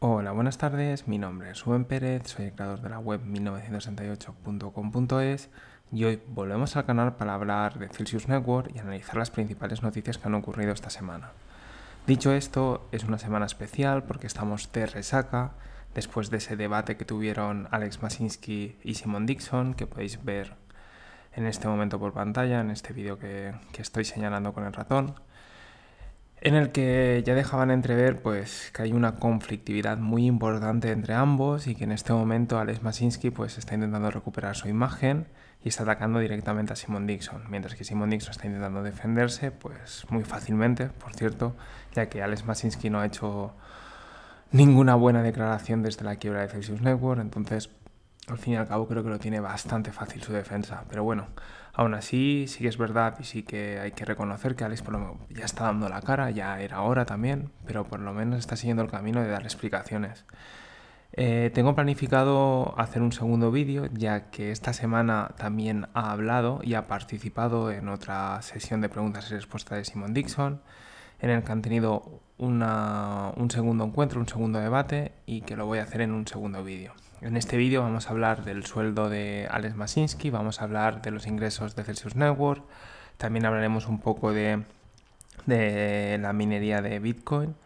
Hola, buenas tardes. Mi nombre es Rubén Pérez, soy el creador de la web 1968.com.es y hoy volvemos al canal para hablar de Celsius Network y analizar las principales noticias que han ocurrido esta semana. Dicho esto, es una semana especial porque estamos de resaca después de ese debate que tuvieron Alex Masinski y Simon Dixon, que podéis ver en este momento por pantalla, en este vídeo que, que estoy señalando con el ratón en el que ya dejaban entrever pues, que hay una conflictividad muy importante entre ambos y que en este momento Alex Masinski pues, está intentando recuperar su imagen y está atacando directamente a Simon Dixon, mientras que Simon Dixon está intentando defenderse pues, muy fácilmente, por cierto, ya que Alex Masinski no ha hecho ninguna buena declaración desde la quiebra de Celsius Network, entonces al fin y al cabo creo que lo tiene bastante fácil su defensa, pero bueno, Aún así, sí que es verdad y sí que hay que reconocer que Alex por lo menos ya está dando la cara, ya era hora también, pero por lo menos está siguiendo el camino de dar explicaciones. Eh, tengo planificado hacer un segundo vídeo, ya que esta semana también ha hablado y ha participado en otra sesión de preguntas y respuestas de Simon Dixon, en el que han tenido un segundo encuentro, un segundo debate, y que lo voy a hacer en un segundo vídeo. En este vídeo vamos a hablar del sueldo de Alex Masinski, vamos a hablar de los ingresos de Celsius Network, también hablaremos un poco de, de la minería de Bitcoin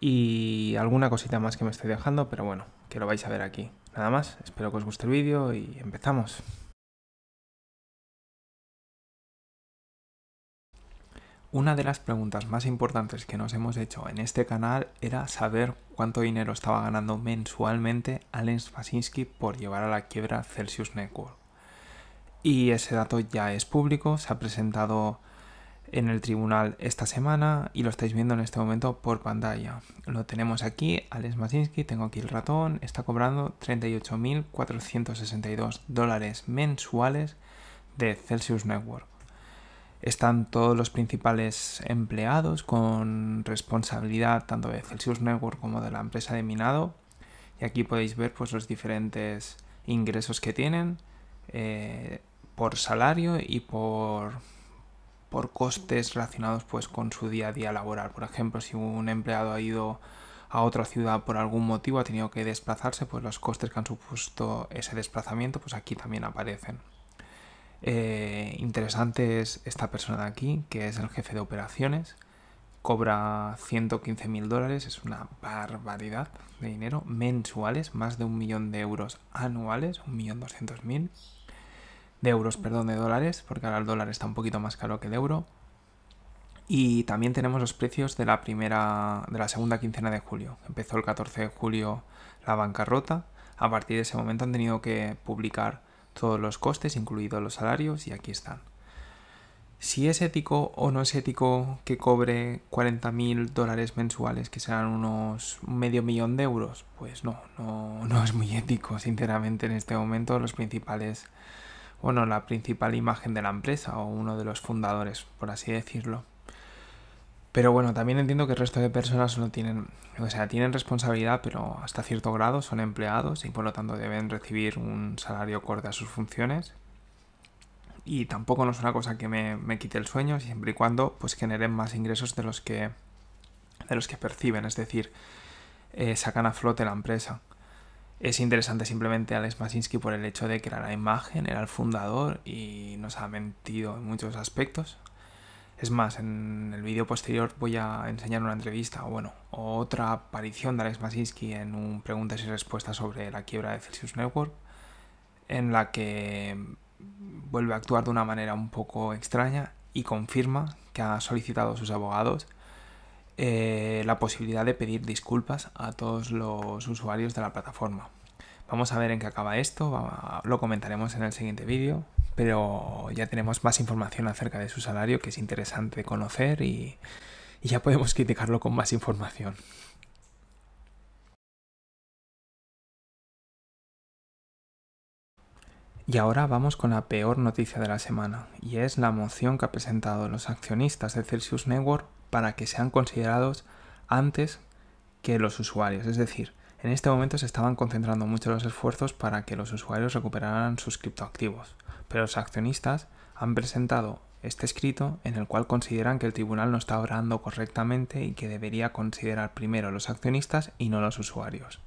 y alguna cosita más que me estoy dejando, pero bueno, que lo vais a ver aquí. Nada más, espero que os guste el vídeo y empezamos. Una de las preguntas más importantes que nos hemos hecho en este canal era saber cuánto dinero estaba ganando mensualmente Alex Spasinski por llevar a la quiebra Celsius Network. Y ese dato ya es público, se ha presentado en el tribunal esta semana y lo estáis viendo en este momento por pantalla. Lo tenemos aquí, Alex Masinski, tengo aquí el ratón, está cobrando 38.462 dólares mensuales de Celsius Network. Están todos los principales empleados con responsabilidad tanto de Celsius Network como de la empresa de minado. Y aquí podéis ver pues, los diferentes ingresos que tienen eh, por salario y por, por costes relacionados pues, con su día a día laboral. Por ejemplo, si un empleado ha ido a otra ciudad por algún motivo, ha tenido que desplazarse, pues los costes que han supuesto ese desplazamiento, pues aquí también aparecen. Eh, interesante es esta persona de aquí, que es el jefe de operaciones. Cobra 115 mil dólares, es una barbaridad de dinero, mensuales, más de un millón de euros anuales, un millón doscientos mil de euros, perdón, de dólares, porque ahora el dólar está un poquito más caro que el euro. Y también tenemos los precios de la primera, de la segunda quincena de julio. Empezó el 14 de julio la bancarrota. A partir de ese momento han tenido que publicar todos los costes, incluidos los salarios, y aquí están. Si es ético o no es ético que cobre 40.000 dólares mensuales, que serán unos medio millón de euros, pues no, no, es muy ético, sinceramente, en este momento los principales, bueno, la principal imagen de la empresa o uno de los fundadores, por así decirlo. Pero bueno, también entiendo que el resto de personas no tienen, o sea, tienen responsabilidad, pero hasta cierto grado son empleados y por lo tanto deben recibir un salario acorde a sus funciones. Y tampoco no es una cosa que me, quite el sueño, siempre y cuando pues generen más ingresos de los que, de los que perciben, es decir, eh, sacan a flote la empresa. Es interesante simplemente Alex Masinski por el hecho de que era la imagen, era el fundador y nos ha mentido en muchos aspectos, es más, en el vídeo posterior voy a enseñar una entrevista o bueno, otra aparición de Alex Masinski en un preguntas y respuestas sobre la quiebra de Celsius Network, en la que vuelve a actuar de una manera un poco extraña y confirma que ha solicitado a sus abogados eh, la posibilidad de pedir disculpas a todos los usuarios de la plataforma. Vamos a ver en qué acaba esto, lo comentaremos en el siguiente vídeo pero ya tenemos más información acerca de su salario que es interesante conocer y, ya podemos criticarlo con más información. Y ahora vamos con la peor noticia de la semana, y es la moción que ha presentado los accionistas de Celsius Network para que sean considerados antes que los usuarios. Es decir, en este momento se estaban concentrando mucho los esfuerzos para que los usuarios recuperaran sus criptoactivos, pero los accionistas han presentado este escrito en el cual consideran que el tribunal no está obrando correctamente y que debería considerar primero los accionistas y no los usuarios.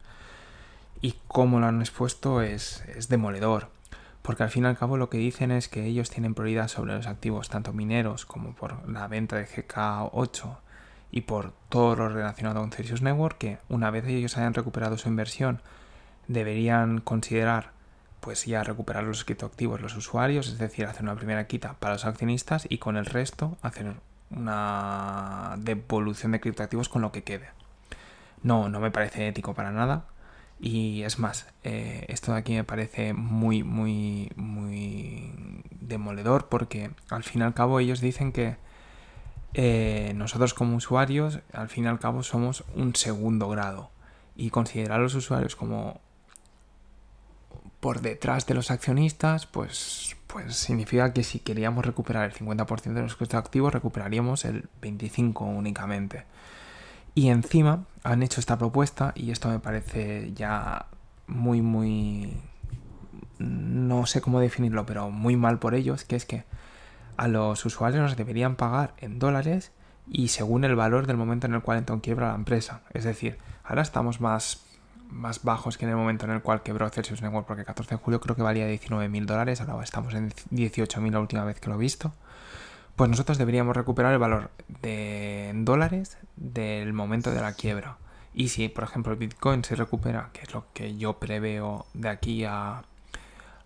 Y como lo han expuesto es, es demoledor, porque al fin y al cabo lo que dicen es que ellos tienen prioridad sobre los activos tanto mineros como por la venta de GK8 y por todo lo relacionado con Celsius Network, que una vez ellos hayan recuperado su inversión, deberían considerar pues ya recuperar los criptoactivos los usuarios, es decir, hacer una primera quita para los accionistas y con el resto hacer una devolución de criptoactivos con lo que quede. No, no me parece ético para nada. Y es más, eh, esto de aquí me parece muy, muy, muy demoledor porque al fin y al cabo ellos dicen que eh, nosotros como usuarios, al fin y al cabo, somos un segundo grado. Y considerar a los usuarios como por detrás de los accionistas, pues, pues significa que si queríamos recuperar el 50% de los costos activos, recuperaríamos el 25% únicamente. Y encima han hecho esta propuesta, y esto me parece ya muy, muy... no sé cómo definirlo, pero muy mal por ellos, que es que a los usuarios nos deberían pagar en dólares y según el valor del momento en el cual entonces en quiebra la empresa. Es decir, ahora estamos más, más bajos que en el momento en el cual quebró Celsius Network, porque 14 de julio creo que valía 19.000 dólares, ahora estamos en 18.000 la última vez que lo he visto. Pues nosotros deberíamos recuperar el valor de en dólares del momento de la quiebra. Y si, por ejemplo, el Bitcoin se recupera, que es lo que yo preveo de aquí a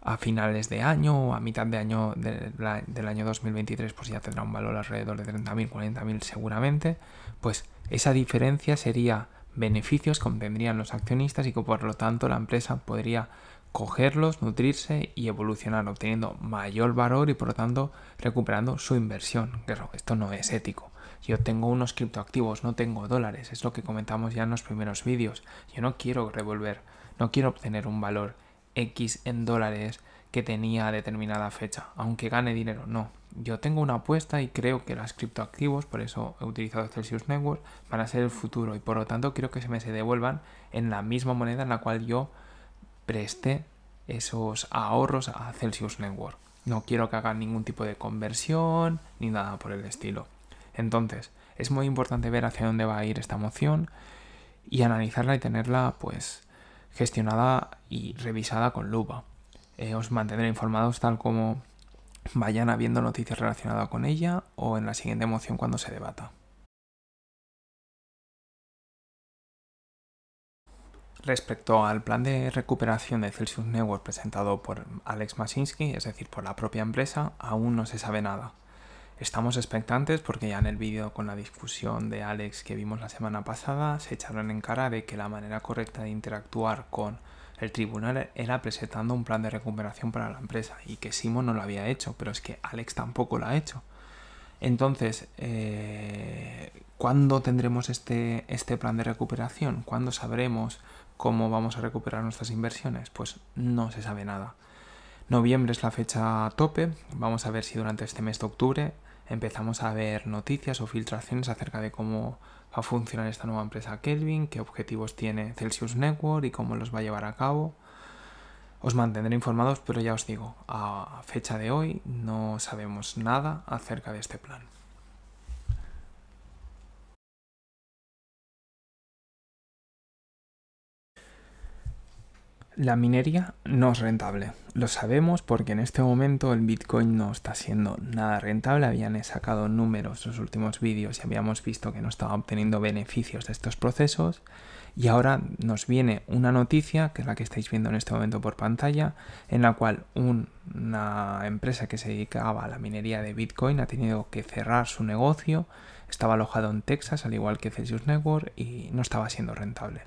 a finales de año o a mitad de año del año 2023, pues ya tendrá un valor alrededor de 30.000, 40.000 seguramente, pues esa diferencia sería beneficios que obtendrían los accionistas y que por lo tanto la empresa podría cogerlos, nutrirse y evolucionar, obteniendo mayor valor y por lo tanto recuperando su inversión. que esto no es ético. Yo tengo unos criptoactivos, no tengo dólares, es lo que comentamos ya en los primeros vídeos. Yo no quiero revolver, no quiero obtener un valor X en dólares que tenía a determinada fecha, aunque gane dinero, no. Yo tengo una apuesta y creo que las criptoactivos, por eso he utilizado Celsius Network, van a ser el futuro y por lo tanto quiero que se me se devuelvan en la misma moneda en la cual yo presté esos ahorros a Celsius Network. No quiero que hagan ningún tipo de conversión ni nada por el estilo. Entonces, es muy importante ver hacia dónde va a ir esta moción y analizarla y tenerla pues gestionada y revisada con lupa. Eh, os mantendré informados tal como vayan habiendo noticias relacionadas con ella o en la siguiente moción cuando se debata. Respecto al plan de recuperación de Celsius Network presentado por Alex Masinski, es decir, por la propia empresa, aún no se sabe nada. Estamos expectantes porque ya en el vídeo con la discusión de Alex que vimos la semana pasada se echaron en cara de que la manera correcta de interactuar con el tribunal era presentando un plan de recuperación para la empresa y que Simon no lo había hecho, pero es que Alex tampoco lo ha hecho. Entonces, eh, ¿cuándo tendremos este, este plan de recuperación? ¿Cuándo sabremos cómo vamos a recuperar nuestras inversiones? Pues no se sabe nada. Noviembre es la fecha tope, vamos a ver si durante este mes de octubre empezamos a ver noticias o filtraciones acerca de cómo va a funcionar esta nueva empresa Kelvin, qué objetivos tiene Celsius Network y cómo los va a llevar a cabo. Os mantendré informados, pero ya os digo, a fecha de hoy no sabemos nada acerca de este plan. La minería no es rentable. Lo sabemos porque en este momento el Bitcoin no está siendo nada rentable. Habían sacado números en los últimos vídeos y habíamos visto que no estaba obteniendo beneficios de estos procesos. Y ahora nos viene una noticia, que es la que estáis viendo en este momento por pantalla, en la cual una empresa que se dedicaba a la minería de Bitcoin ha tenido que cerrar su negocio. Estaba alojado en Texas, al igual que Celsius Network, y no estaba siendo rentable.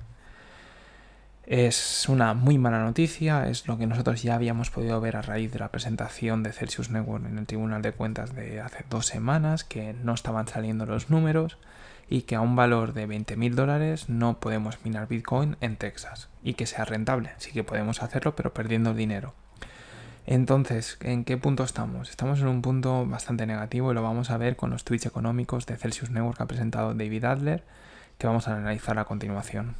Es una muy mala noticia, es lo que nosotros ya habíamos podido ver a raíz de la presentación de Celsius Network en el Tribunal de Cuentas de hace dos semanas, que no estaban saliendo los números y que a un valor de 20.000 dólares no podemos minar Bitcoin en Texas y que sea rentable. Sí que podemos hacerlo, pero perdiendo dinero. Entonces, ¿en qué punto estamos? Estamos en un punto bastante negativo y lo vamos a ver con los tweets económicos de Celsius Network que ha presentado David Adler, que vamos a analizar a continuación.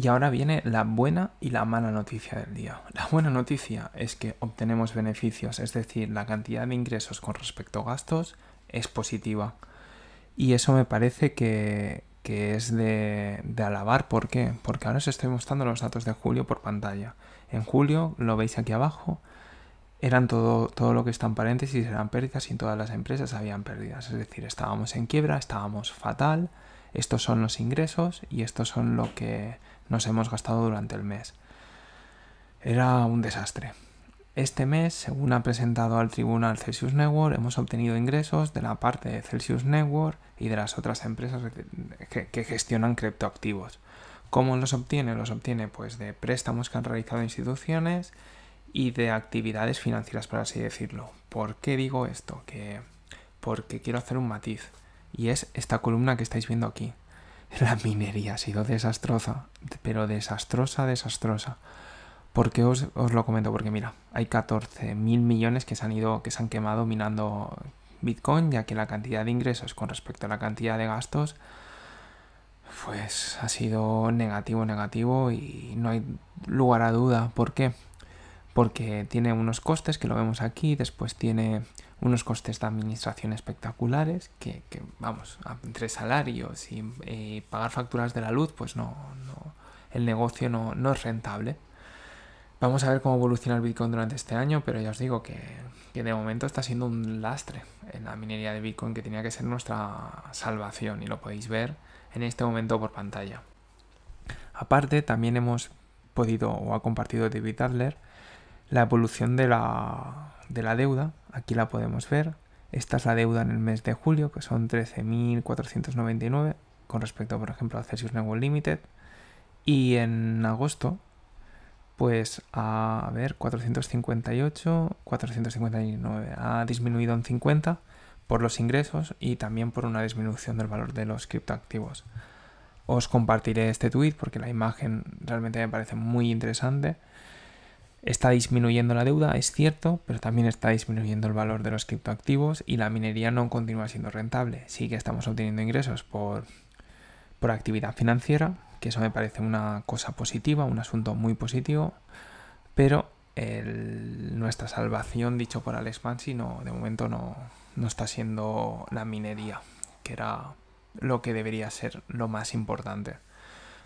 Y ahora viene la buena y la mala noticia del día. La buena noticia es que obtenemos beneficios, es decir, la cantidad de ingresos con respecto a gastos es positiva. Y eso me parece que, es de, alabar. ¿Por qué? Porque ahora os estoy mostrando los datos de julio por pantalla. En julio, lo veis aquí abajo, eran todo, todo lo que está en paréntesis, eran pérdidas y todas las empresas habían pérdidas. Es decir, estábamos en quiebra, estábamos fatal estos son los ingresos y estos son lo que nos hemos gastado durante el mes. Era un desastre. Este mes, según ha presentado al tribunal Celsius Network, hemos obtenido ingresos de la parte de Celsius Network y de las otras empresas que, gestionan criptoactivos. ¿Cómo los obtiene? Los obtiene pues de préstamos que han realizado instituciones y de actividades financieras, por así decirlo. ¿Por qué digo esto? porque quiero hacer un matiz y es esta columna que estáis viendo aquí. La minería ha sido desastrosa, pero desastrosa, desastrosa. ¿Por qué os, lo comento? Porque mira, hay 14.000 mil millones que se han ido, que se han quemado minando Bitcoin, ya que la cantidad de ingresos con respecto a la cantidad de gastos, pues ha sido negativo, negativo y no hay lugar a duda. ¿Por qué? Porque tiene unos costes que lo vemos aquí, después tiene unos costes de administración espectaculares que, que vamos, entre salarios y eh, pagar facturas de la luz, pues no, el negocio no, es rentable. Vamos a ver cómo evoluciona el Bitcoin durante este año, pero ya os digo que, que de momento está siendo un lastre en la minería de Bitcoin que tenía que ser nuestra salvación y lo podéis ver en este momento por pantalla. Aparte, también hemos podido o ha compartido David Adler la evolución de la, de la deuda aquí la podemos ver. Esta es la deuda en el mes de julio, que son 13.499 con respecto, por ejemplo, a Celsius Network Limited. Y en agosto, pues a ver, 458, 459. Ha disminuido en 50 por los ingresos y también por una disminución del valor de los criptoactivos. Os compartiré este tweet porque la imagen realmente me parece muy interesante Está disminuyendo la deuda, es cierto, pero también está disminuyendo el valor de los criptoactivos y la minería no continúa siendo rentable. Sí que estamos obteniendo ingresos por, por actividad financiera, que eso me parece una cosa positiva, un asunto muy positivo, pero nuestra salvación, dicho por Alex Mansi, no, de momento no, no está siendo la minería, que era lo que debería ser lo más importante.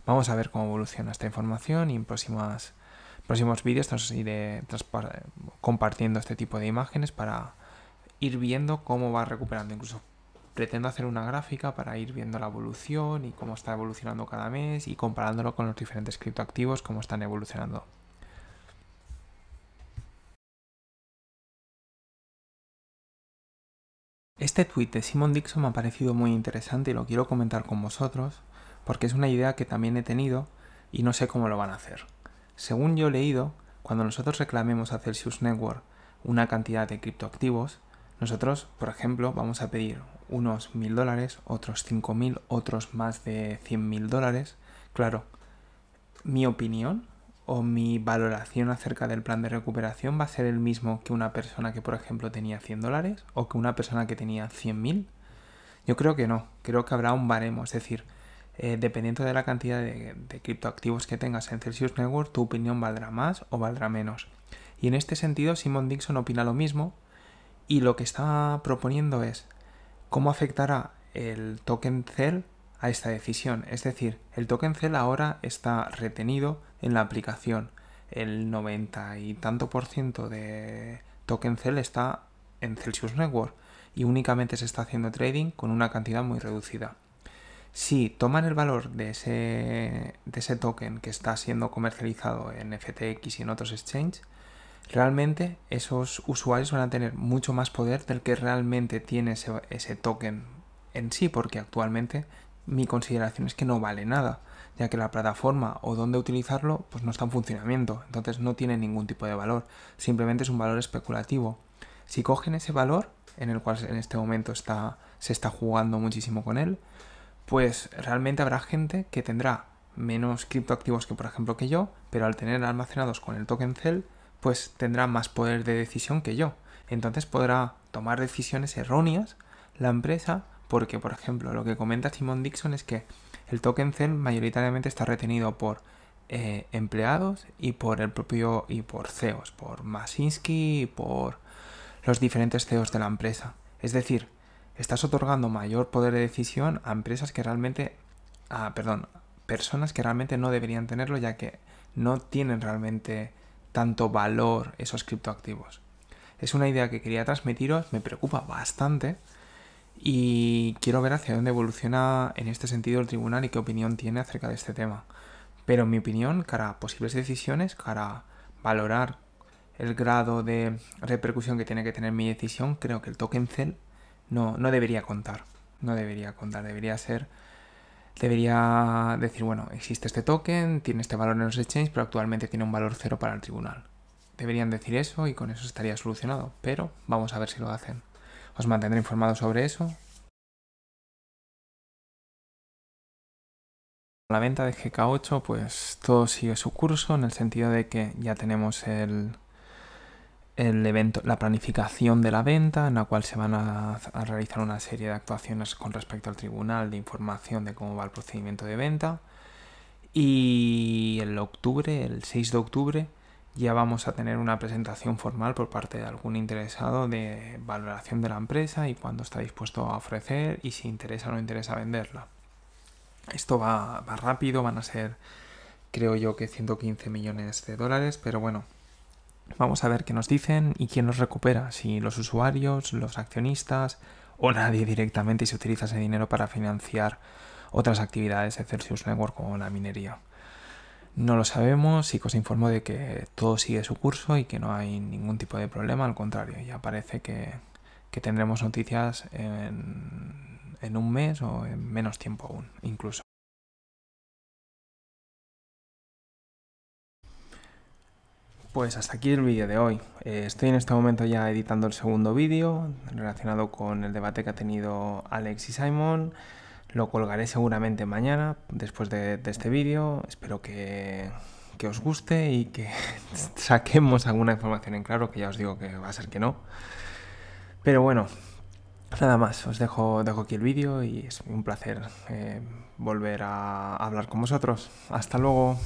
Vamos a ver cómo evoluciona esta información y en próximas próximos vídeos os iré compartiendo este tipo de imágenes para ir viendo cómo va recuperando. Incluso pretendo hacer una gráfica para ir viendo la evolución y cómo está evolucionando cada mes y comparándolo con los diferentes criptoactivos, cómo están evolucionando. Este tweet de Simon Dixon me ha parecido muy interesante y lo quiero comentar con vosotros porque es una idea que también he tenido y no sé cómo lo van a hacer. Según yo he leído, cuando nosotros reclamemos a Celsius Network una cantidad de criptoactivos, nosotros, por ejemplo, vamos a pedir unos mil dólares, otros cinco mil, otros más de cien mil dólares. Claro, mi opinión o mi valoración acerca del plan de recuperación va a ser el mismo que una persona que, por ejemplo, tenía 100 dólares o que una persona que tenía 100.000? Yo creo que no, creo que habrá un baremo, es decir, eh, dependiendo de la cantidad de, criptoactivos que tengas en Celsius Network, tu opinión valdrá más o valdrá menos. Y en este sentido, Simon Dixon opina lo mismo y lo que está proponiendo es cómo afectará el token CEL a esta decisión. Es decir, el token CEL ahora está retenido en la aplicación. El 90 y tanto por ciento de token CEL está en Celsius Network y únicamente se está haciendo trading con una cantidad muy reducida si toman el valor de ese, token que está siendo comercializado en FTX y en otros exchanges, realmente esos usuarios van a tener mucho más poder del que realmente tiene ese, token en sí, porque actualmente mi consideración es que no vale nada, ya que la plataforma o dónde utilizarlo pues no está en funcionamiento, entonces no tiene ningún tipo de valor, simplemente es un valor especulativo. Si cogen ese valor, en el cual en este momento está, se está jugando muchísimo con él, pues realmente habrá gente que tendrá menos criptoactivos que por ejemplo que yo, pero al tener almacenados con el token CEL, pues tendrá más poder de decisión que yo. Entonces podrá tomar decisiones erróneas la empresa porque, por ejemplo, lo que comenta Simon Dixon es que el token CEL mayoritariamente está retenido por eh, empleados y por el propio y por CEOs, por Masinski y por los diferentes CEOs de la empresa. Es decir, estás otorgando mayor poder de decisión a empresas que realmente, perdón, personas que realmente no deberían tenerlo ya que no tienen realmente tanto valor esos criptoactivos. Es una idea que quería transmitiros, me preocupa bastante y quiero ver hacia dónde evoluciona en este sentido el tribunal y qué opinión tiene acerca de este tema. Pero en mi opinión, cara posibles decisiones, para valorar el grado de repercusión que tiene que tener mi decisión, creo que el token cel no, no debería contar. No debería contar, debería ser debería decir, bueno, existe este token, tiene este valor en los exchanges, pero actualmente tiene un valor cero para el tribunal. Deberían decir eso y con eso estaría solucionado, pero vamos a ver si lo hacen. Os mantendré informado sobre eso. La venta de GK8 pues todo sigue su curso en el sentido de que ya tenemos el, evento, la planificación de la venta, en la cual se van a, realizar una serie de actuaciones con respecto al tribunal de información de cómo va el procedimiento de venta. Y el octubre, el 6 de octubre, ya vamos a tener una presentación formal por parte de algún interesado de valoración de la empresa y cuándo está dispuesto a ofrecer y si interesa o no interesa venderla. Esto va rápido, van a ser, creo yo que 115 millones de dólares, pero bueno, Vamos a ver qué nos dicen y quién nos recupera, si los usuarios, los accionistas o nadie directamente y se utiliza ese dinero para financiar otras actividades de Celsius Network como la minería. No lo sabemos que os informo de que todo sigue su curso y que no hay ningún tipo de problema, al contrario, ya parece que, tendremos noticias en, en un mes o en menos tiempo aún, incluso. Pues hasta aquí el vídeo de hoy. Eh, estoy en este momento ya editando el segundo vídeo relacionado con el debate que ha tenido Alex y Simon. Lo colgaré seguramente mañana después de, este vídeo. Espero que, os guste y que saquemos alguna información en claro, que ya os digo que va a ser que no. Pero bueno, Nada más, os dejo, aquí el vídeo y es un placer eh, volver a hablar con vosotros. Hasta luego.